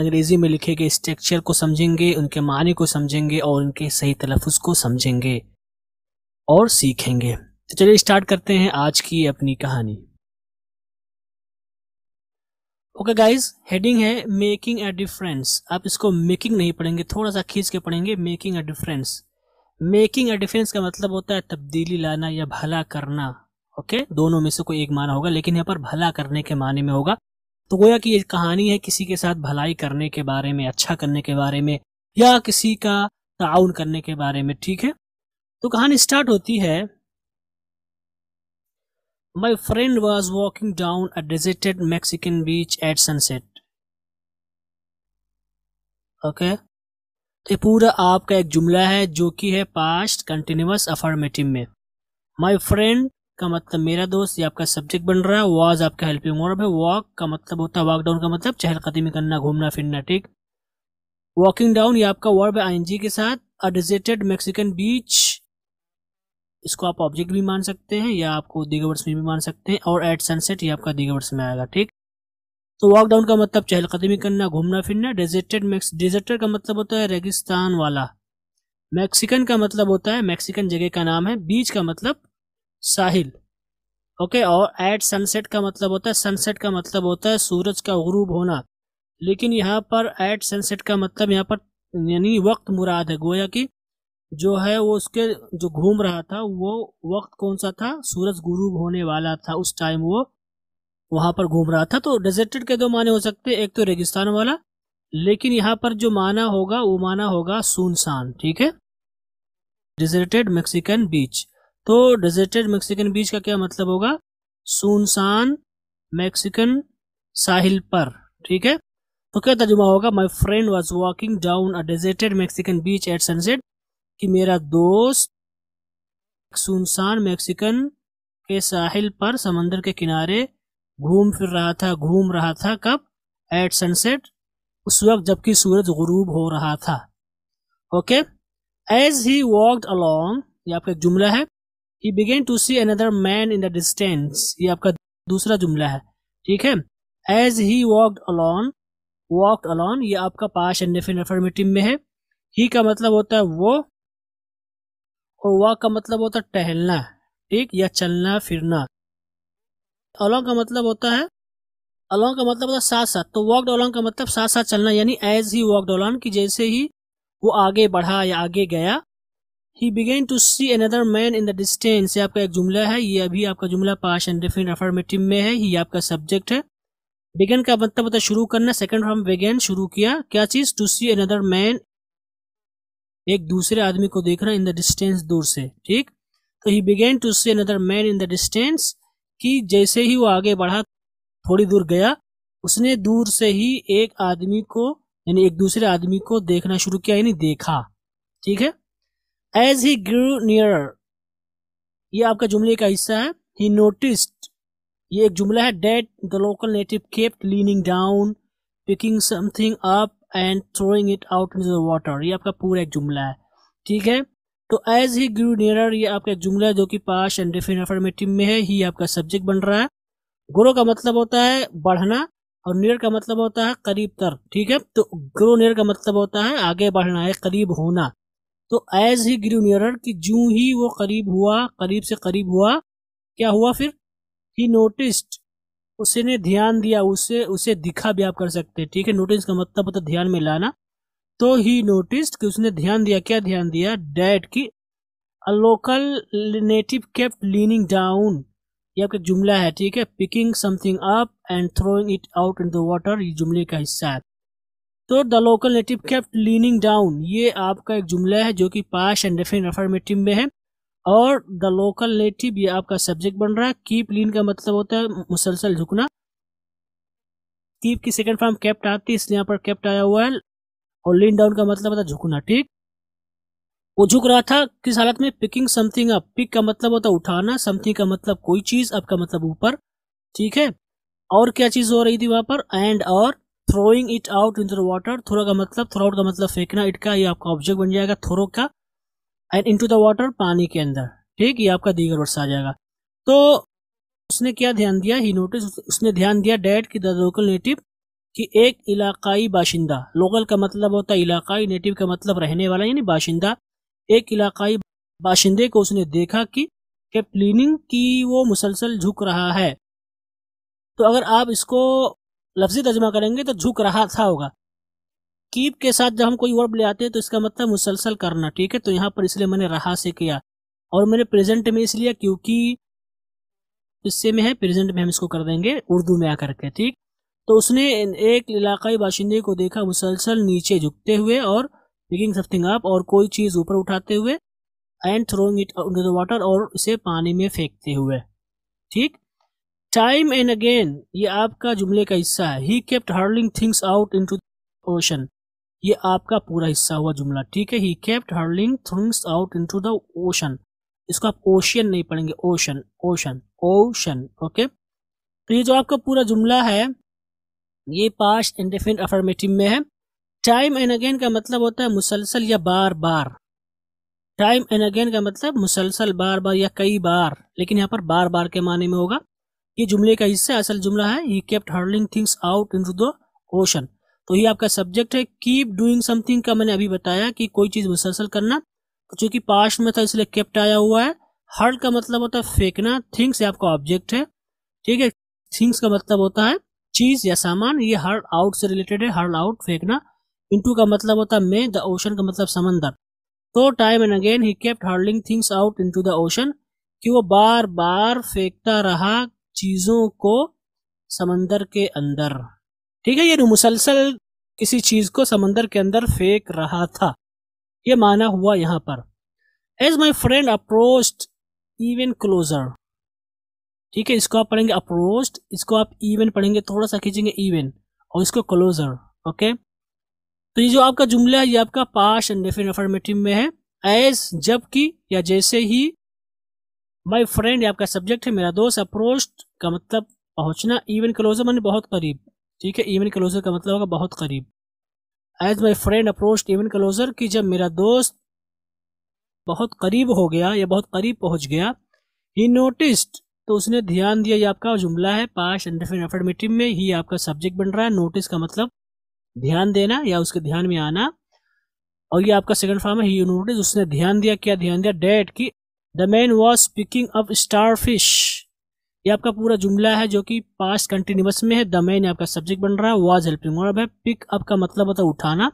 अंग्रेज़ी में लिखे गए स्ट्रक्चर को समझेंगे उनके माने को समझेंगे और उनके सही तलफ़ को समझेंगे और सीखेंगे तो चलिए स्टार्ट करते हैं आज की अपनी कहानी ओके गाइस हेडिंग है मेकिंग अ डिफरेंस आप इसको मेकिंग नहीं पढ़ेंगे थोड़ा सा खींच के पढ़ेंगे making a difference making a difference का मतलब होता है तब्दीली लाना या भला करना ओके दोनों में से कोई एक माना होगा लेकिन यहाँ पर भला करने के माने में होगा तो गोया कि ये कहानी है किसी के साथ भलाई करने के बारे में अच्छा करने के बारे में या किसी का ताउन करने के बारे में ठीक है तो कहानी स्टार्ट होती है my friend was walking down a deserted Mexican beach at sunset okay तो पूरा आपका एक जुमला है जो कि है पास्ट कंटिन्यूस अफर्मेटिव में माई फ्रेंड का मतलब मेरा दोस्त या आपका सब्जेक्ट बन रहा है वॉज आपका हेल्पिंग वर्ब है वॉक का मतलब होता है वॉक डाउन का मतलब चहलकदमी करना घूमना फिरना ठीक वॉकिंग डाउन या आपका वर्ब है जी के साथ अ मैक्सिकन बीच इसको आप ऑब्जेक्ट भी मान सकते हैं या आपको दीगर में भी मान सकते हैं और एट सनसेट ये आपका दीगर में आएगा ठीक तो वॉक डाउन का मतलब चहलकदमी करना घूमना फिरना डेजर्टेड मैक्स डेजर्टेड का मतलब होता है रेगिस्तान वाला मैक्सिकन का मतलब होता है मैक्सिकन जगह का नाम है बीच का मतलब साहिल ओके और एट सनसेट का मतलब होता है सनसेट का मतलब होता है सूरज का गुरूब होना लेकिन यहाँ पर एट सनसेट का मतलब यहाँ पर यानी वक्त मुराद है गोया कि जो है वो उसके जो घूम रहा था वो वक्त कौन सा था सूरज गुरूब होने वाला था उस टाइम वो वहाँ पर घूम रहा था तो डेजर्टेड के दो माने हो सकते एक तो रेगिस्तान वाला लेकिन यहाँ पर जो माना होगा वो माना होगा सुनसान ठीक है डिजर्टेड मेक्सिकन बीच तो डेजर्टेड मैक्सिकन बीच का क्या मतलब होगा सुनसान मैक्सिकन साहिल पर ठीक है तो क्या तर्जुमा होगा my friend was walking down a deserted Mexican beach at sunset कि मेरा दोस्त सुनसान मैक्सिकन के साहिल पर समंदर के किनारे घूम फिर रहा था घूम रहा था कब एट सनसेट उस वक्त जबकि सूरज गुरूब हो रहा था okay as he walked along ये आपका एक जुमला है he began to see another man in the distance ये आपका दूसरा जुमला है ठीक है as he walked along walked along ये आपका पास एफर्मेटिव में है ही का मतलब होता है वो और वॉक का मतलब होता है टहलना ठीक या चलना फिरना अलॉन्ग का मतलब होता है अलॉन्ग का मतलब होता है साथ साथ तो वॉकड अलॉन्ग का मतलब साथ साथ चलना यानी एज ही वॉकड अलॉन्ग की जैसे ही वो आगे बढ़ा या आगे गया he began to see another man in the distance ये आपका एक जुमला है ये अभी आपका जुमला पास एंड डेफिन अफर्मेटिव में है ये आपका सब्जेक्ट है बिगेन का मतलब होता है शुरू करना सेकंड फॉर्म बिगेन शुरू किया क्या चीज टू सी अनदर मैन एक दूसरे आदमी को देखना इन द डिस्टेंस दूर से ठीक तो he began to see another man in the distance कि जैसे ही वो आगे बढ़ा थोड़ी दूर गया उसने दूर से ही एक आदमी को यानी एक दूसरे आदमी को देखना शुरू किया यानी देखा ठीक है एज ही ग्रू नियर ये आपका जुमले का हिस्सा है ही नोटिस्ड ये एक जुमला है that the local native kept leaning down picking something up and throwing it out in the water ये आपका पूरा एक जुमला है ठीक है तो एज ही ग्रू नियर ये आपका एक जुमला है जो कि पास एंड अफर्मेटिव में है ही आपका सब्जेक्ट बन रहा है ग्रो का मतलब होता है बढ़ना और नियर का मतलब होता है करीब तर ठीक है तो ग्रो नियर का मतलब होता है आगे बढ़ना है करीब होना तो एज ही ग्रू नियरर कि जू ही वो करीब हुआ करीब से करीब हुआ क्या हुआ फिर ही नोटिस्ड उसने ध्यान दिया उसे उसे दिखा भी आप कर सकते हैं ठीक है नोटिस का मतलब मतलब ध्यान में लाना तो ही नोटिस्ड कि उसने ध्यान दिया क्या ध्यान दिया डैड की a local native kept leaning down ये आपका जुमला है ठीक है picking something up and throwing it out in the water ये जुमले का हिस्सा है तो the local native kept leaning down ये आपका एक जुमला है जो कि पास एंड अफर्मेटिव में है और द लोकल नेटिव ये आपका सब्जेक्ट बन रहा है कीप लीन का मतलब होता है मुसलसल झुकना कीप की सेकंड फॉर्म कैप्ट आती है इसलिए यहाँ पर कैप्ट आया हुआ है और लीन डाउन का मतलब होता है झुकना ठीक वो झुक रहा था किस हालत में पिकिंग समथिंग अप पिक का मतलब होता है उठाना समथिंग का मतलब कोई चीज अप का मतलब ऊपर ठीक है और क्या चीज हो रही थी वहां पर एंड और throwing it out in the water throw का मतलब थ्रो आउट का मतलब फेंकना इट का ये आपका ऑब्जेक्ट बन जाएगा थ्रो का and into the water पानी के अंदर ठीक ये आपका दीगर वर्ष आ जाएगा तो उसने क्या ध्यान दिया ही नोटिस उसने ध्यान दिया डेड की द लोकल नेटिव कि एक इलाकाई बाशिंदा लोकल का मतलब होता है इलाकाई नेटिव का मतलब रहने वाला यानी बाशिंदा एक इलाकाई बाशिंदे को उसने देखा कि प्लिनिंग की वो मुसलसल झुक रहा है तो अगर आप इसको लफ्जी तर्जमा करेंगे तो झुक रहा था होगा कीप के साथ जब हम कोई वर्ब ले आते हैं तो इसका मतलब मुसलसल करना ठीक है तो यहाँ पर इसलिए मैंने रहा से किया और मैंने प्रेजेंट में इसलिए क्योंकि इससे में है प्रेजेंट में हम इसको कर देंगे उर्दू में आकर के ठीक तो उसने एक इलाकाई बाशिंदे को देखा मुसलसल नीचे झुकते हुए और पिकिंग समथिंग अप और कोई चीज़ ऊपर उठाते हुए and throwing it the water और इसे पानी में फेंकते हुए ठीक टाइम एंड अगेन ये आपका जुमले का हिस्सा है he kept hurling things out into ocean ये आपका पूरा हिस्सा हुआ जुमला ठीक है he kept hurling things out into the ocean इसको आप ओशियन नहीं पढ़ेंगे ओशन ओशन ओशन ओके तो ये जो आपका पूरा जुमला है ये पास्ट इंडिफिन अफर्मेटिव में है टाइम एंड अगेन का मतलब होता है मुसलसल या बार बार टाइम एंड अगेन का मतलब मुसलसल बार बार या कई बार लेकिन यहाँ पर बार बार के माने में होगा ये जुमले का हिस्सा असल जुमला है he kept hurling things out in the ocean तो ये आपका सब्जेक्ट है कीप डूइंग समथिंग का मैंने अभी बताया कि कोई चीज़ मुसलसल करना तो चूंकि पास्ट में था इसलिए केप्ट आया हुआ है हर्ल का मतलब होता है फेंकना थिंग्स आपका ऑब्जेक्ट है ठीक है थिंग्स का मतलब होता है चीज या सामान ये हर्ल आउट से रिलेटेड है हर्ल आउट फेंकना इंटू का मतलब होता है मे द ओशन का मतलब समंदर तो time and again he kept hurling things out into the ocean कि वो बार बार फेंकता रहा चीज़ों को समंदर के अंदर ठीक है ये मुसलसल किसी चीज़ को समंदर के अंदर फेंक रहा था ये माना हुआ यहाँ पर as my friend approached even closer ठीक है इसको आप पढ़ेंगे अप्रोच्ड इसको आप इवन पढ़ेंगे थोड़ा सा खींचेंगे इवन और इसको क्लोजर ओके तो ये जो आपका जुमला है ये आपका पास्ट एंड अफर्मेटिव में है एज जबकि या जैसे ही माई फ्रेंड आपका सब्जेक्ट है मेरा दोस्त अप्रोच का मतलब पहुंचना इवन क्लोजर मैंने बहुत करीब ठीक है इवन क्लोजर का मतलब होगा बहुत करीब as my friend approach even closer कि जब मेरा दोस्त बहुत करीब हो गया या बहुत करीब पहुंच गया ही नोटिस्ड तो उसने ध्यान दिया ये आपका जुमला है पास अफर्मेटिव में ही आपका सब्जेक्ट बन रहा है नोटिस का मतलब ध्यान देना या उसके ध्यान में आना और ये आपका सेकंड फॉर्म है ही नोटिस उसने ध्यान दिया क्या ध्यान दिया डेट की the man was picking up starfish ये आपका पूरा जुमला है जो कि पास्ट कंटिन्यूस में है द मैन आपका सब्जेक्ट बन रहा है वॉज हेल्पिंग वर्ब है पिक अप का मतलब होता है उठाना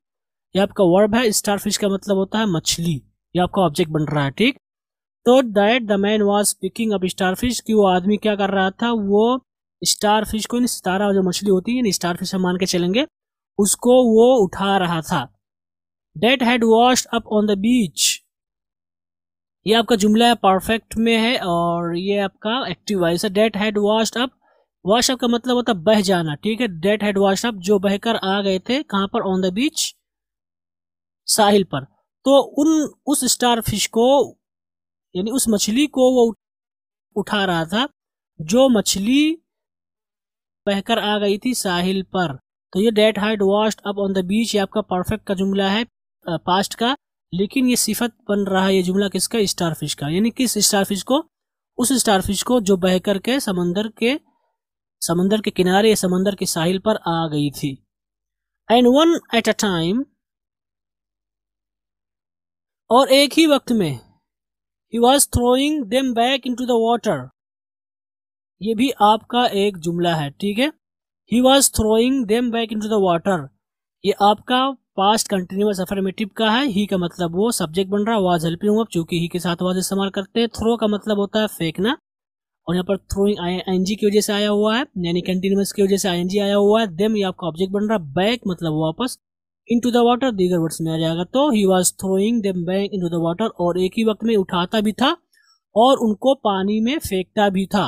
ये आपका वर्ब है स्टार फिश का मतलब होता है मछली ये आपका ऑब्जेक्ट बन रहा है ठीक तो that the man was picking up starfish की वो आदमी क्या कर रहा था वो स्टार फिश को सितारा जो मछली होती है स्टार फिश हम मान के चलेंगे उसको वो उठा रहा था that had washed up on the beach ये आपका जुमला है परफेक्ट में है और ये आपका एक्टिव वॉइस है that had washed up wash up का मतलब होता है बह जाना ठीक है डेट हैड वॉश्ड अप जो बहकर आ गए थे कहाँ पर ऑन द बीच साहिल पर तो उन उस स्टार फिश को यानी उस मछली को वो उठा रहा था जो मछली बहकर आ गई थी साहिल पर तो ये that had washed up on the beach ये आपका परफेक्ट का जुमला है पास्ट का लेकिन ये सिफत बन रहा है ये जुमला किसका स्टारफिश का यानी किस स्टारफिश को उस स्टारफिश को जो बह कर के समंदर के समंदर के किनारे या समंदर के साहिल पर आ गई थी and one at a time और एक ही वक्त में he was throwing them back into the water ये भी आपका एक जुमला है ठीक है he was throwing them back into the water ये आपका पास्ट कंटिन्यूस अफर्मेटिव का है ही का मतलब वो सब्जेक्ट बन रहा है वाज हेल्पिंग वर्ब चूंकि ही के साथ वाज इस्तेमाल करते हैं थ्रो का मतलब होता है फेंकना और यहाँ पर थ्रोइंग एन जी की वजह से आया हुआ है यानी कंटिन्यूस की वजह से आई एन जी आया हुआ है देम ये आपका ऑब्जेक्ट बन रहा है बैक मतलब वापस इन टू द वाटर दीगर वर्ड्स में आ जाएगा तो he was throwing them back into the water और एक ही वक्त में उठाता भी था और उनको पानी में फेंकता भी था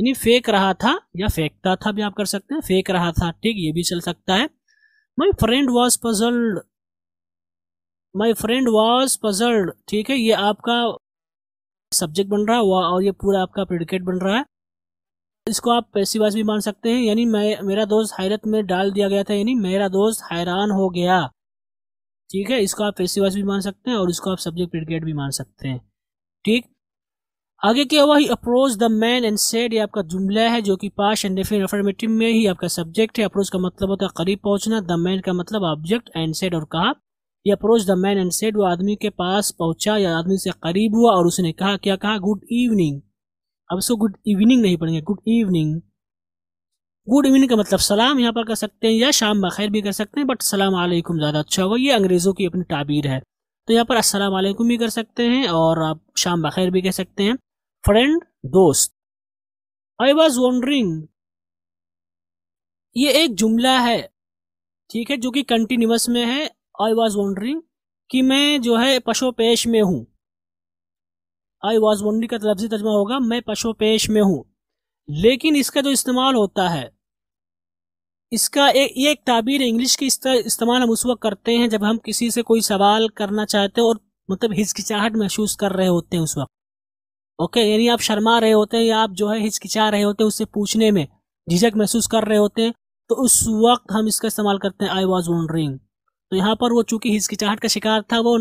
यानी फेंक रहा था या फेंकता था भी आप कर सकते हैं फेंक रहा था ठीक ये भी चल सकता है my friend was puzzled my friend was puzzled ठीक है ये आपका सब्जेक्ट बन रहा है और ये पूरा आपका प्रिडिकेट बन रहा है इसको आप वाइज भी मान सकते हैं यानी मैं मेरा दोस्त हैरत में डाल दिया गया था यानी मेरा दोस्त हैरान हो गया ठीक है इसको आप पैसिवाज भी मान सकते हैं और इसको आप सब्जेक्ट प्रिडिकेट भी मान सकते हैं ठीक आगे क्या हुआ he approach the man and said ये आपका जुमला है जो कि पास एंड अफर्मेटिव में ही आपका सब्जेक्ट है अप्रोच का मतलब होता है करीब पहुंचना द मैन का मतलब ऑब्जेक्ट एंड सेड और कहा ये approach the man and said वो आदमी के पास पहुंचा या आदमी से करीब हुआ और उसने कहा क्या कहा गुड इवनिंग अब इसको गुड इवनिंग नहीं पढ़ेंगे गुड इवनिंग गुड इवनिंग का मतलब सलाम यहाँ पर कर सकते हैं या शाम बखैर भी कर सकते हैं बट सलाम आलैकुम ज़्यादा अच्छा होगा ये अंग्रेज़ों की अपनी ताबीर है तो यहाँ पर असलम वालेकुम भी कर सकते हैं और आप शाम बखैर भी कह सकते हैं फ्रेंड दोस्त आई वॉज वॉन्डरिंग ये एक जुमला है ठीक है जो कि कंटिन्यूस में है आई वॉज वॉन्डरिंग कि मैं जो है पशोपेश में हूँ आई वॉज वॉन्डरिंग का लफ्जी तजमा होगा मैं पशोपेश में हूँ लेकिन इसका जो इस्तेमाल होता है इसका ए, ये एक ताबीर इंग्लिश की इस्तेमाल हम उस वक्त करते हैं जब हम किसी से कोई सवाल करना चाहते हैं और मतलब हिचकिचाहट महसूस कर रहे होते हैं उस वक्त ओके यानी आप शर्मा रहे होते हैं या आप जो है हिचकिचा रहे होते हैं उससे पूछने में झिझक महसूस कर रहे होते हैं तो उस वक्त हम इसका इस्तेमाल करते हैं आई वॉज वॉन्डरिंग तो यहाँ पर वो चूंकि हिचकिचाहट का शिकार था वो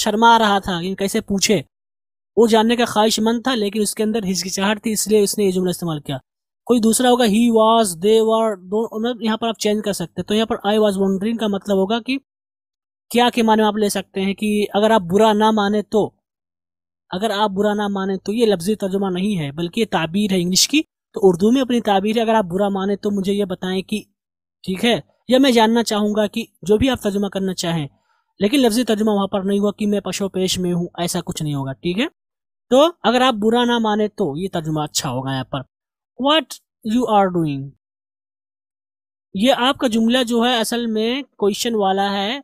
शर्मा रहा था कि कैसे पूछे वो जानने का ख्वाहिशमंद था लेकिन उसके अंदर हिचकिचाहट थी इसलिए उसने ये जुमला इस्तेमाल किया कोई दूसरा होगा ही वॉज दे वर दो मतलब यहाँ पर आप चेंज कर सकते हैं तो यहाँ पर आई वॉज वॉन्डरिंग का मतलब होगा कि क्या के माने आप ले सकते हैं कि अगर आप बुरा ना माने तो अगर आप बुरा ना माने तो ये लफ्जी तर्जुमा नहीं है बल्कि ये ताबीर है इंग्लिश की तो उर्दू में अपनी ताबीर है अगर आप बुरा माने तो मुझे ये बताएं कि ठीक है या मैं जानना चाहूंगा कि जो भी आप तर्जुमा करना चाहें लेकिन लफ्जी तर्जुमा वहां पर नहीं हुआ कि मैं पशो पेश में हूं ऐसा कुछ नहीं होगा ठीक है तो अगर आप बुरा ना माने तो ये तर्जुमा अच्छा होगा यहाँ पर वाट यू आर डूइंग ये आपका जुमला जो है असल में क्वेश्चन वाला है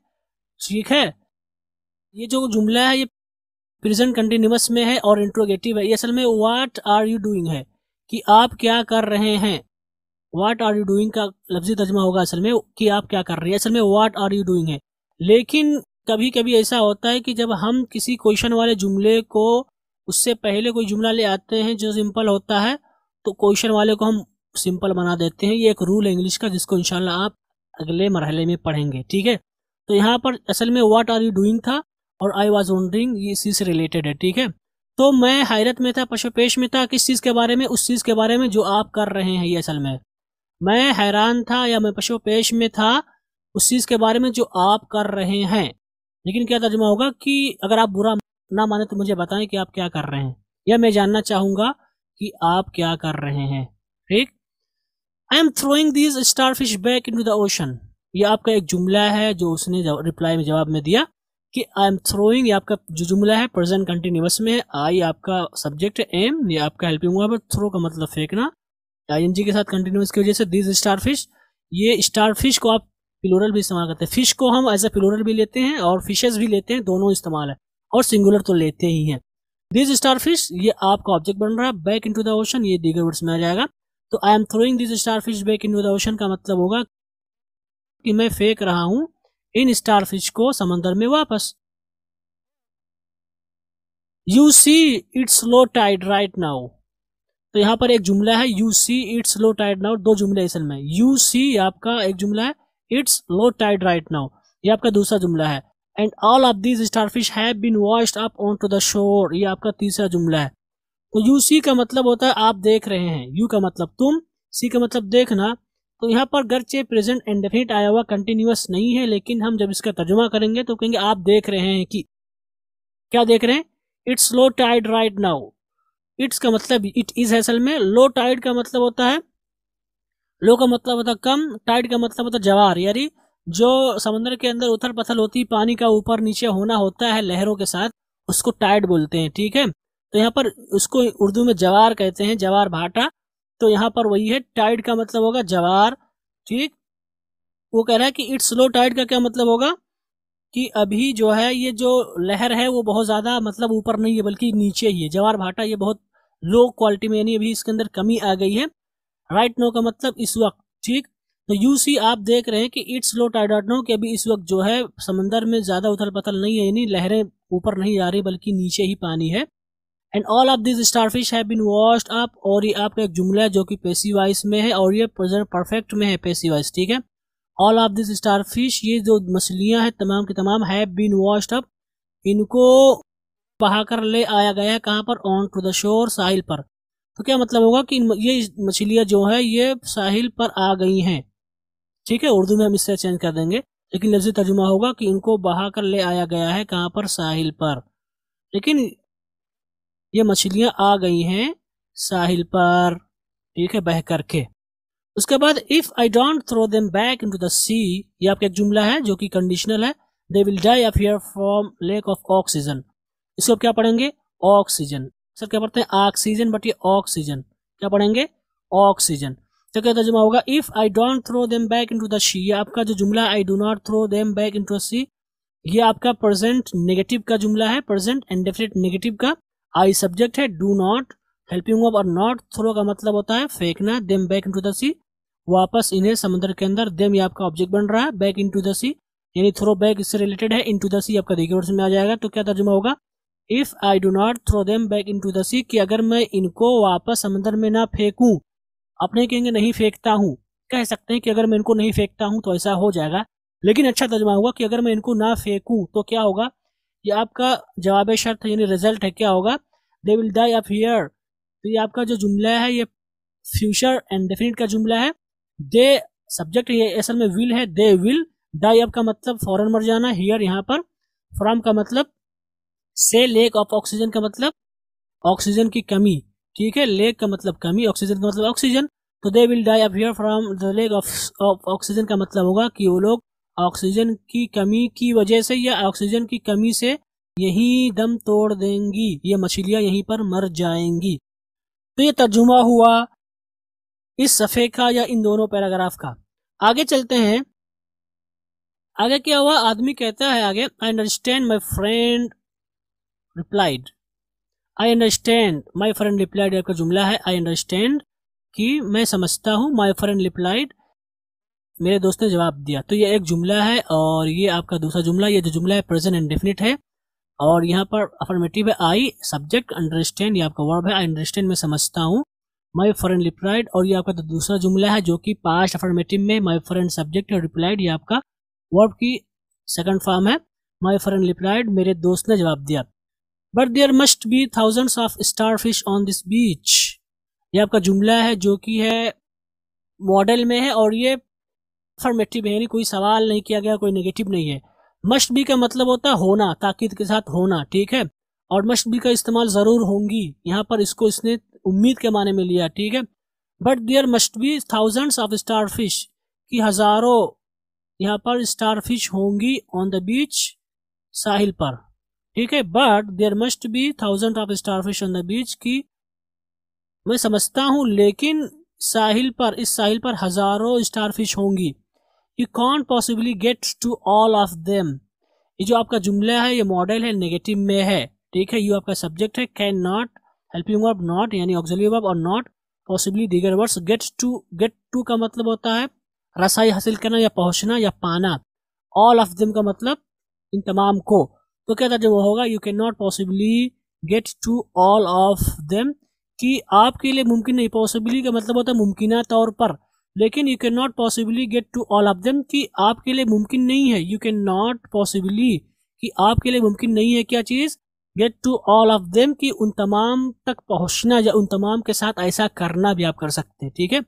ठीक है ये जो जुमला है ये प्रेजेंट कंटिन्यूस में है और इंट्रोगेटिव है ये असल में वाट आर यू डूइंग है कि आप क्या कर रहे हैं व्हाट आर यू डूइंग का लफ्जी तर्जमा होगा असल में कि आप क्या कर रहे हैं असल में वाट आर यू डूइंग है लेकिन कभी कभी ऐसा होता है कि जब हम किसी क्वेश्चन वाले जुमले को उससे पहले कोई जुमला ले आते हैं जो सिंपल होता है तो क्वेश्चन वाले को हम सिंपल बना देते हैं ये एक रूल है इंग्लिश का जिसको इंशाल्लाह आप अगले मरहले में पढ़ेंगे ठीक है तो यहाँ पर असल में वाट आर यू डूइंग था और आई वॉज वंडरिंग ये इसी से रिलेटेड है ठीक है तो मैं हैरत में था पशुपेश में था किस चीज़ के बारे में उस चीज़ के बारे में जो आप कर रहे हैं ये असल में मैं हैरान था या मैं पशुपेश में था उस चीज़ के बारे में जो आप कर रहे हैं लेकिन क्या तर्जमा होगा कि अगर आप बुरा ना माने तो मुझे बताएं कि आप क्या कर रहे हैं या मैं जानना चाहूँगा कि आप क्या कर रहे हैं ठीक I am throwing these starfish back into the ocean ये आपका एक जुमला है जो उसने रिप्लाई में जवाब में दिया कि आई एम थ्रोइंग ये आपका जो जुमला है प्रेजेंट कंटिन्यूस में आई आपका सब्जेक्ट है एम ये आपका हेल्पिंग हुआ बट थ्रो का मतलब फेंकना आई एन जी के साथ कंटिन्यूस की वजह से दिस स्टार फिश ये स्टार फिश को आप प्लोरल भी इस्तेमाल करते हैं फिश को हम एज ए प्लोरल भी लेते हैं और फिशेज भी लेते हैं दोनों इस्तेमाल है और सिंगुलर तो लेते ही हैं दिस स्टार फिश ये आपका ऑब्जेक्ट बन रहा है बैक टू द ओशन ये दीगर वर्ड्स में आ जाएगा तो I am throwing this starfish back to the ocean का मतलब होगा कि मैं फेंक रहा हूँ इन स्टारफिश को समंदर में वापस you see it's low tide right now तो यहां पर एक जुमला है you see it's low tide now दो जुमले इस में यू सी आपका एक जुमला है it's low tide right now ये आपका दूसरा जुमला है and all of these starfish have washed up onto the shore ये आपका तीसरा जुमला है तो यू सी का मतलब होता है आप देख रहे हैं यू का मतलब तुम सी का मतलब देखना तो यहाँ पर चे प्रेजेंट एंड डेफिनेट आया हुआ कंटिन्यूस नहीं है लेकिन हम जब इसका तर्जुमा करेंगे तो कहेंगे आप देख रहे हैं कि क्या देख रहे हैं it's low tide right now it's का मतलब इट इज असल में लो टाइड का मतलब होता है लो का मतलब होता है कम टाइड का मतलब होता है जवार यानी जो समुद्र के अंदर उथल पथल होती पानी का ऊपर नीचे होना होता है लहरों के साथ उसको टाइड बोलते हैं ठीक है तो यहाँ पर उसको उर्दू में जवार कहते हैं जवार भाटा तो यहाँ पर वही है टाइड का मतलब होगा जवार ठीक वो कह रहा है कि इट्स लो टाइड का क्या मतलब होगा कि अभी जो है ये जो लहर है वो बहुत ज़्यादा मतलब ऊपर नहीं है बल्कि नीचे ही है जवार भाटा ये बहुत लो क्वालिटी में यानी अभी इसके अंदर कमी आ गई है राइट नो का मतलब इस वक्त ठीक तो यू सी आप देख रहे हैं कि इट्स लो टाइड नो कि अभी इस वक्त जो है समंदर में ज़्यादा उथल पथल नहीं है यानी लहरें ऊपर नहीं जा रही बल्कि नीचे ही पानी है and all of this starfish have been washed up और ये आपका एक जुमला है जो कि पेसी वाइस में है और ये प्रेजेंट परफेक्ट में है पेसी वाइस ठीक है ऑल ऑफ दिस स्टारफिश ये जो मछलियाँ हैं तमाम के तमाम हैव बीन वॉश्ड अप इनको बहाकर ले आया गया है कहाँ पर ऑन टू द शोर साहिल पर तो क्या मतलब होगा कि ये मछलियाँ जो है ये साहिल पर आ गई हैं ठीक है उर्दू में हम इससे चेंज कर देंगे लेकिन लफ्जी तर्जुमा होगा कि इनको बहा कर ले आया गया है कहाँ पर साहिल पर लेकिन ये मछलियाँ आ गई हैं साहिल पर ठीक है बह करके उसके बाद if I don't throw them back into the sea ये आपका एक जुमला है जो कि कंडीशनल है they will die up here from lack of oxygen इसको क्या पढ़ेंगे ऑक्सीजन सर क्या पढ़ते हैं ऑक्सीजन बट ये ऑक्सीजन क्या पढ़ेंगे ऑक्सीजन तो क्या तर्जुमा होगा if I don't throw them back into the sea ये आपका जो जुमला I do not throw them back into sea ये आपका प्रेजेंट नेगेटिव का जुमला है प्रेजेंट एंड डेफिनेट नेगेटिव का आई सब्जेक्ट है डू नॉट हेल्पिंग ऑफ और नॉट थ्रो का मतलब होता है फेंकना them back into the sea वापस इन्हें समुद्र के अंदर देम ये आपका ऑब्जेक्ट बन रहा है back into the sea यानी थ्रो बैक इससे रिलेटेड है इन टू द सी आपका देखिए वर्ड्स में आ जाएगा तो क्या तर्जुमा होगा if I do not throw them back into the sea कि अगर मैं इनको वापस समंदर में ना फेंकूँ अपने कहेंगे नहीं फेंकता हूँ कह सकते हैं कि अगर मैं इनको नहीं फेंकता हूँ तो ऐसा हो जाएगा लेकिन अच्छा तर्जमा होगा कि अगर मैं इनको ना फेंकूँ तो क्या होगा ये आपका जवाब शर्त यानी रिजल्ट है क्या होगा they will die of here तो ये आपका जो जुमला है ये फ्यूचर एंड डेफिनेट का जुमला है दे सब्जेक्ट ये असल में विल है दे विल डाई ऑफ का मतलब फॉरन मर जाना हियर यहाँ पर फ्रॉम का मतलब से लेक ऑफ ऑक्सीजन का मतलब ऑक्सीजन की कमी ठीक है लेक का मतलब कमी ऑक्सीजन का मतलब ऑक्सीजन तो they will die up here from the lack of oxygen का मतलब होगा कि वो लोग ऑक्सीजन की कमी की वजह से या ऑक्सीजन की कमी से यही दम तोड़ देंगी ये मछलियाँ यहीं पर मर जाएंगी तो ये तर्जुमा हुआ इस सफ़े का या इन दोनों पैराग्राफ का आगे चलते हैं आगे क्या हुआ आदमी कहता है आगे I understand my friend replied I understand my friend replied का जुमला है आई अंडरस्टैंड कि मैं समझता हूँ माई फ्रेंड रिप्लाइड मेरे दोस्त ने जवाब दिया तो ये एक जुमला है और ये आपका दूसरा जुमला ये जो जुमला है प्रेजेंट इंडेफिनिट है और यहाँ पर अफर्मेटिव है आई सब्जेक्ट अंडरस्टैंड ये आपका वर्ब है आई अंडरस्टैंड मैं समझता हूँ माई फॉरन रिप्लाइड और ये आपका तो दूसरा जुमला है जो कि पास्ट अफर्मेटिव में माई फॉरन सब्जेक्ट और रिप्लाइड ये आपका वर्ब की सेकंड फॉर्म है माई फॉरन रिप्लाइड मेरे दोस्त ने जवाब दिया but there must be thousands of starfish on this beach ये आपका जुमला है जो कि है मॉडल में है और ये अफर्मेटिव है यानी कोई सवाल नहीं किया गया कोई नेगेटिव नहीं है मस्ट बी का मतलब होता है होना ताकिद के साथ होना ठीक है और मस्ट बी का इस्तेमाल ज़रूर होंगी यहाँ पर इसको इसने उम्मीद के माने में लिया ठीक है but there must be thousands of starfish की हज़ारों यहाँ पर स्टार फिश होंगी ऑन द बीच साहिल पर ठीक है but there must be thousand of starfish on the beach की मैं समझता हूँ लेकिन साहिल पर इस साहिल पर हज़ारों स्टार फिश होंगी you can't possibly gets to all of them ये जो आपका जुमला है ये मॉडल है नेगेटिव में है ठीक है यू आपका सब्जेक्ट है can not helping verb not यानी ऑक्सिलरी वर्ब और नॉट पॉसिबली डिगर words gets to get to का मतलब होता है रसाई हासिल करना या पहुंचना या पाना ऑल ऑफ देम का मतलब इन तमाम को तो क्या था वो होगा you can not possibly get to all of them कि आपके लिए मुमकिन नहीं पॉसिबली का मतलब होता है मुमकिन तौर पर लेकिन you can not possibly get to all of them कि आपके लिए मुमकिन नहीं है यू कैन नॉट पॉसिबली कि आपके लिए मुमकिन नहीं है क्या चीज़ get to all of them कि उन तमाम तक पहुंचना या उन तमाम के साथ ऐसा करना भी आप कर सकते हैं ठीक है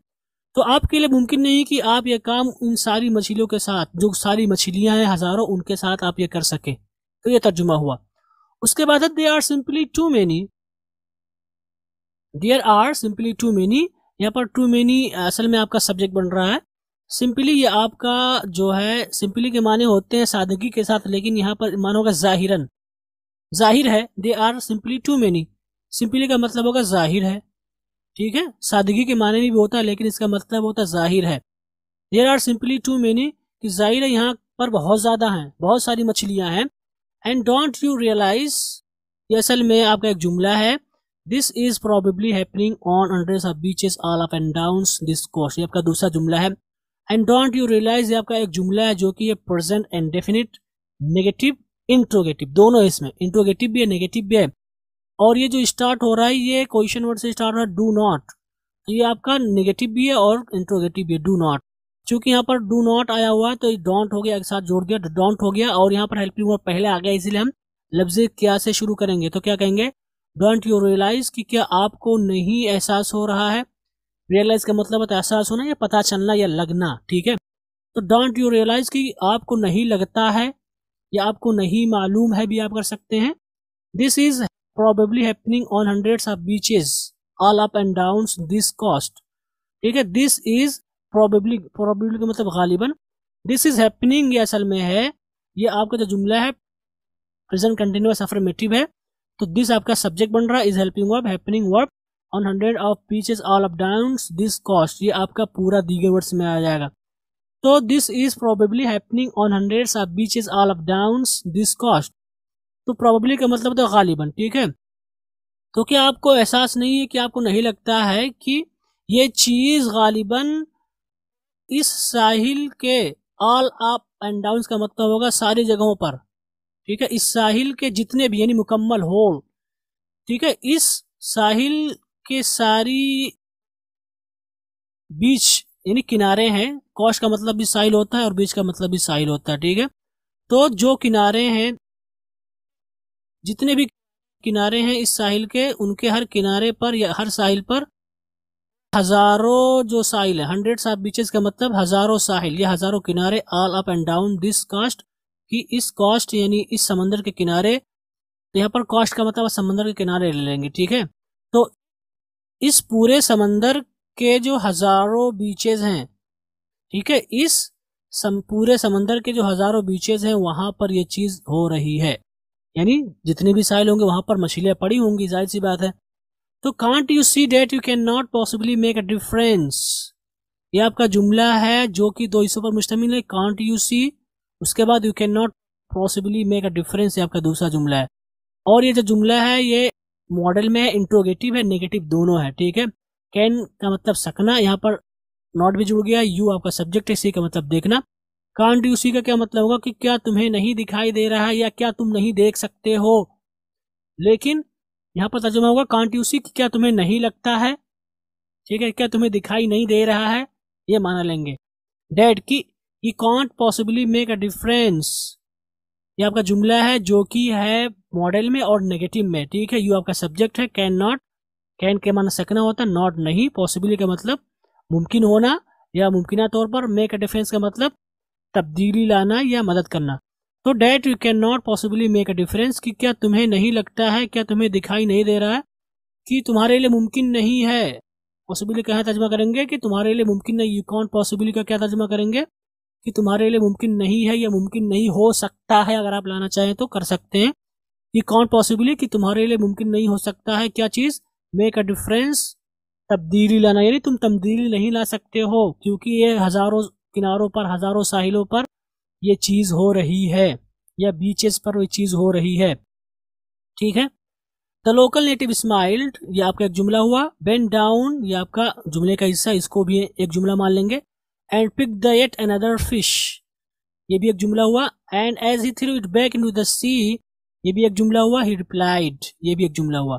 तो आपके लिए मुमकिन नहीं कि आप ये काम उन सारी मछलियों के साथ जो सारी मछलियां हैं हज़ारों उनके साथ आप ये कर सकें तो ये तर्जुमा हुआ उसके बाद they are simply too many there are simply too many यहाँ पर टू मेनी असल में आपका सब्जेक्ट बन रहा है सिंपली ये आपका जो है सिंपली के माने होते हैं सादगी के साथ लेकिन यहाँ पर मान होगा जाहिरन जाहिर है they are simply too many simply का मतलब होगा जाहिर है ठीक है सादगी के माने में भी होता है लेकिन इसका मतलब होता है जाहिर है there are simply too many कि जाहिर है यहाँ पर बहुत ज़्यादा हैं बहुत सारी मछलियाँ हैं एंड डोंट यू रियलाइज ये असल में आपका एक जुमला है this is probably happening on under a beaches all up and down this कोर्स ये आपका दूसरा जुमला है एंड डोंट यू रियलाइज ये आपका एक जुमला है जो कि ये present and definite negative interrogative दोनों इसमें इंट्रोगेटिव भी है नेगेटिव भी है और ये जो स्टार्ट हो रहा है ये क्वेश्चन वर्ड से स्टार्ट हो रहा है डू नॉट तो ये आपका नेगेटिव भी है और इंट्रोगेटिव भी है डू नॉट चूंकि यहाँ पर डू नॉट आया हुआ है तो ये डोंट हो गया एक साथ जोड़ दिया डोंट हो गया और यहाँ पर हेल्पिंग वर्ड पहले आ गया इसीलिए हम लफ्ज क्या से शुरू करेंगे तो क्या कहेंगे डोंट यू रियलाइज़ कि क्या आपको नहीं एहसास हो रहा है रियलाइज़ का मतलब होता है एहसास होना या पता चलना या लगना ठीक है तो डोंट यू रियलाइज़ कि आपको नहीं लगता है या आपको नहीं मालूम है भी आप कर सकते हैं this is probably happening on hundreds of beaches all up and down this coast ठीक है दिस इज probably probably का मतलब गालिबन दिस इज हैपनिंग ये असल में है ये आपका जो जुमला है प्रेजेंट कंटिन्यूस अफर्मेटिव है तो दिस आपका सब्जेक्ट बन रहा है is helping verb happening verb on hundred of beaches all up down this coast ये आपका पूरा दीगे वर्ड्स में आ जाएगा तो this is probably happening on hundred of beaches all up down this coast तो प्रोबेबली का मतलब तो गालिबन ठीक है तो क्या आपको एहसास नहीं है कि आपको नहीं लगता है कि ये चीज़ गालिबन इस साहिल के ऑल अप एंड डाउन का मतलब होगा सारी जगहों पर ठीक है इस साहिल के जितने भी यानी मुकम्मल होल ठीक है इस साहिल के सारी बीच यानी किनारे हैं कौश का मतलब भी साहिल होता है और बीच का मतलब भी साहिल होता है ठीक है तो जो किनारे हैं जितने भी किनारे हैं इस साहिल के उनके हर किनारे पर या हर साहिल पर हजारों जो साहिल है हंड्रेड ऑफ बीचेस का मतलब हजारों साहिल या हजारों किनारे all up and down this coast कि इस कॉस्ट यानी इस समंदर के किनारे तो यहाँ पर कॉस्ट का मतलब समंदर के किनारे ले लेंगे ठीक है तो इस पूरे समंदर के जो हजारों बीचेज हैं ठीक है इस सम, पूरे समंदर के जो हजारों बीचेज हैं वहां पर ये चीज हो रही है यानी जितने भी साइल होंगे वहां पर मछलियां पड़ी होंगी जाहिर सी बात है तो can't you see that you can not possibly make a difference ये आपका जुमला है जो कि दो हिस्सों पर मुश्तमिल है कांट यू सी उसके बाद you can not possibly make a difference ये आपका दूसरा जुमला है और ये जो जुमला है ये मॉडल में है इंट्रोगेटिव है नेगेटिव दोनों है ठीक है कैन का मतलब सकना यहाँ पर नॉट भी जुड़ गया यू आपका सब्जेक्ट है सी का मतलब देखना कांट यू सी का क्या मतलब होगा कि क्या तुम्हें नहीं दिखाई दे रहा है या क्या तुम नहीं देख सकते हो लेकिन यहाँ पर तर्जुमा होगा कांट यू सी क्या तुम्हें नहीं लगता है ठीक है क्या तुम्हें दिखाई नहीं दे रहा है ये माना लेंगे डेड की you can't possibly make a difference ये आपका जुमला है जो कि है मॉडल में और नेगेटिव में ठीक है यू आपका सब्जेक्ट है कैन नॉट कैन के माना सकना होता है नॉट नहीं पॉसिबली का मतलब मुमकिन होना या मुमकिन तौर पर मेक अ डिफरेंस का मतलब तब्दीली लाना या मदद करना तो that you can not possibly make a difference कि क्या तुम्हें नहीं लगता है क्या तुम्हें दिखाई नहीं दे रहा है कि तुम्हारे लिए मुमकिन नहीं है पॉसिबली कहाँ तर्जमा करेंगे कि तुम्हारे लिए मुमकिन नहीं यू कॉन्ट पॉसिबली का क्या तर्जमा करेंगे कि तुम्हारे लिए मुमकिन नहीं है या मुमकिन नहीं हो सकता है अगर आप लाना चाहें तो कर सकते हैं ये कौन पॉसिबल है कि तुम्हारे लिए मुमकिन नहीं हो सकता है क्या चीज़ मेक अ डिफरेंस तब्दीली लाना यानी तुम तब्दीली नहीं ला सकते हो क्योंकि ये हज़ारों किनारों पर हज़ारों साहिलों पर ये चीज़ हो रही है या बीचेस पर वो चीज़ हो रही है ठीक है द लोकल नेटिव स्माइल्ड ये आपका एक जुमला हुआ बेंड डाउन ये आपका जुमले का हिस्सा इसको भी एक जुमला मान लेंगे and pick the yet another fish ये भी एक जुमला हुआ and as he threw it back into the sea ये भी एक जुमला हुआ ही रिप्लाइड ये भी एक जुमला हुआ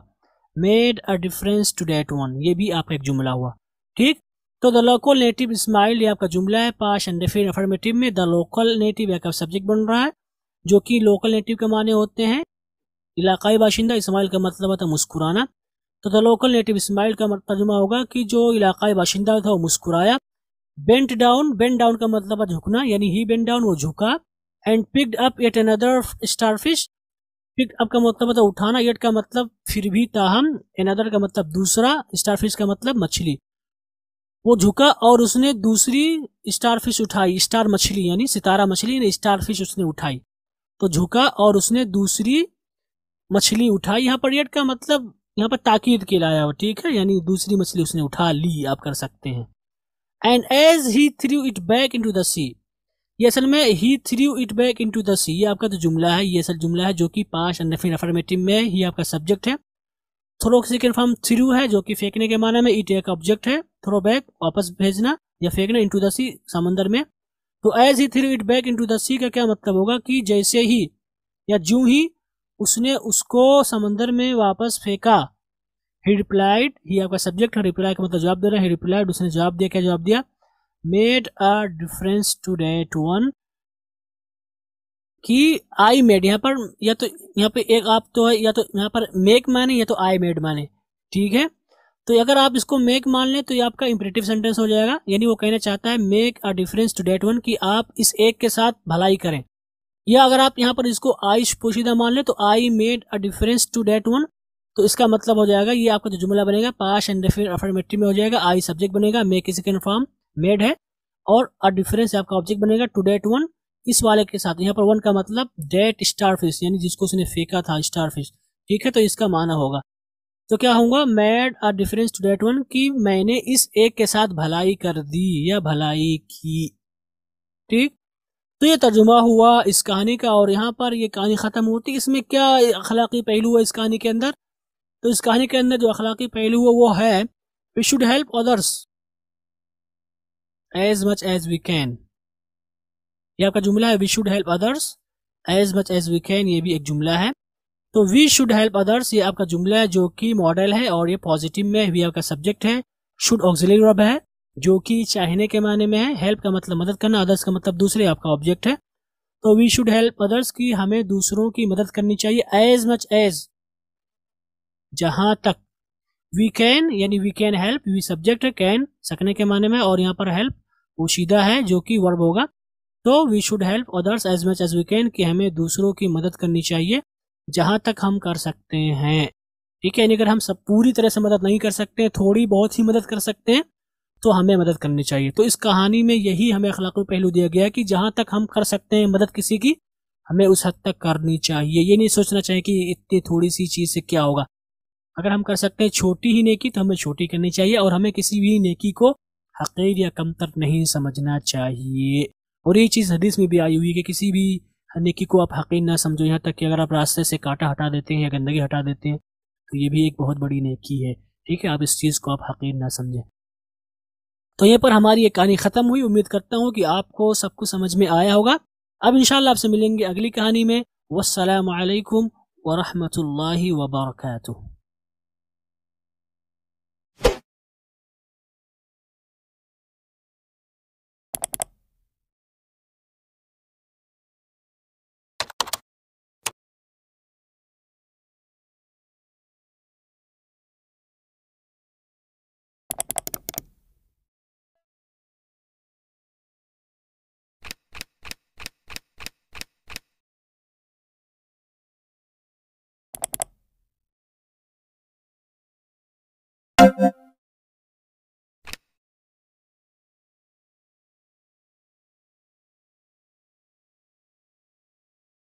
made a difference to that one ये भी आपका एक जुमला हुआ ठीक तो द लोकल नेटिव स्माइल ये आपका जुमला है पास एंड अफर्मेटिव में द लोकल नेटिव एक सब्जेक्ट बन रहा है जो कि लोकल नेटिव के माने होते हैं इलाकाई बाशिंदा इस्माइल का मतलब होता है मुस्कुराना तो द लोकल नेटिव इस्माइल का तर्जुमा मतलब होगा कि जो इलाकाई बाशिंदा था वो मुस्कुराया बेंट डाउन बेंट डाउन का मतलब है झुकना यानी ही बेंट डाउन वो झुका and picked up at another fish pick up का मतलब होता है तो उठाना एट का मतलब फिर भी ताहम एनदर का मतलब दूसरा स्टारफिश का मतलब मछली वो झुका और उसने दूसरी स्टार फिश उठाई स्टार मछली यानी सितारा मछली यानी स्टारफिश उसने उठाई तो झुका और उसने दूसरी मछली उठाई यहाँ पर एट का मतलब यहाँ पर ताकीद के लाया हो ठीक है यानी दूसरी मछली उसने उठा ली आप कर सकते हैं and as he threw it back into the sea ये असल में he threw it back into the sea ये आपका जो तो जुमला है ये असल जुमला है जो कि पास नफिन अफर्मेटिव में ही आपका सब्जेक्ट है थ्रो सेकेंड थ्रू है जो कि फेंकने के माना में इट एक ऑब्जेक्ट है थ्रो बैक वापस भेजना या फेंकना इंटू द सी समंदर में तो as he threw it back into the sea का क्या मतलब होगा कि जैसे ही या जूं ही उसने उसको समंदर में वापस फेंका ही रिप्लाइड ही आपका सब्जेक्ट है रिप्लाई का मतलब जवाब दे रहा है रिप्लाइड उसने जवाब दिया क्या जवाब दिया made a difference to day to one कि आई मेड यहाँ पर या तो यहाँ पे एक आप तो है या तो यहाँ पर मेक माने या तो आई मेड माने ठीक है तो अगर आप इसको मेक मान लें तो ये आपका इम्परेटिव सेंटेंस हो जाएगा यानी वो कहना चाहता है make a difference to that one कि आप इस एक के साथ भलाई करें या अगर आप यहाँ पर इसको आई पोशीदा मान लें तो I made a difference to that one तो इसका मतलब हो जाएगा ये आपका जो जुमला बनेगा पास एंड अफर्मेटिव में हो जाएगा आई सब्जेक्ट बनेगा मेक सेकेंड फॉर्म मेड है और अ डिफरेंस आपका ऑब्जेक्ट बनेगा टू डेट वन इस वाले के साथ यहाँ पर वन का मतलब डेट स्टार फिश यानी जिसको उसने फेंका था स्टार फिश ठीक है तो इसका माना होगा तो क्या होगा made a difference to that one कि मैंने इस एक के साथ भलाई कर दी या भलाई की ठीक तो ये तर्जुमा हुआ इस कहानी का और यहाँ पर ये कहानी ख़त्म होती इसमें क्या अखलाकी पहलू हुआ इस कहानी के अंदर तो इस कहानी के अंदर जो अखलाकी पहलू है वो है we should help others as much as we can ये आपका जुमला है we should help others as much as we can ये भी एक जुमला है तो वी शुड हेल्प अदर्स ये आपका जुमला है जो कि मॉडल है और ये पॉजिटिव में भी आपका सब्जेक्ट है शुड ऑक्सिलरी वर्ब है जो कि चाहने के माने में है हेल्प का मतलब मदद करना अदर्स का मतलब दूसरे आपका ऑब्जेक्ट है तो वी शुड हेल्प अदर्स की हमें दूसरों की मदद करनी चाहिए एज मच एज जहां तक वी कैन यानी we can help we subject can सकने के माने में और यहाँ पर हेल्प वो सीधा है जो कि वर्ब होगा तो we should help others as much as we can कि हमें दूसरों की मदद करनी चाहिए जहाँ तक हम कर सकते हैं ठीक है यानी अगर हम सब पूरी तरह से मदद नहीं कर सकते थोड़ी बहुत ही मदद कर सकते हैं तो हमें मदद करनी चाहिए तो इस कहानी में यही हमें अखलाक पहलू दिया गया कि जहाँ तक हम कर सकते हैं मदद किसी की हमें उस हद तक करनी चाहिए ये नहीं सोचना चाहिए कि इतनी थोड़ी सी चीज़ से क्या होगा अगर हम कर सकते हैं छोटी ही नेकी तो हमें छोटी करनी चाहिए और हमें किसी भी नेकी को हकीर या कमतर नहीं समझना चाहिए और ये चीज़ हदीस में भी आई हुई है कि किसी भी नेकी को आप हकीर ना समझो यहाँ तक कि अगर आप रास्ते से कांटा हटा देते हैं या गंदगी हटा देते हैं तो ये भी एक बहुत बड़ी नेकी है ठीक है आप इस चीज़ को आप हकीर ना समझें तो यहीं पर हमारी ये कहानी ख़त्म हुई उम्मीद करता हूँ कि आपको सब कुछ समझ में आया होगा अब शाला आपसे मिलेंगे अगली कहानी में वसलम वरहमल वबरकू Thank you.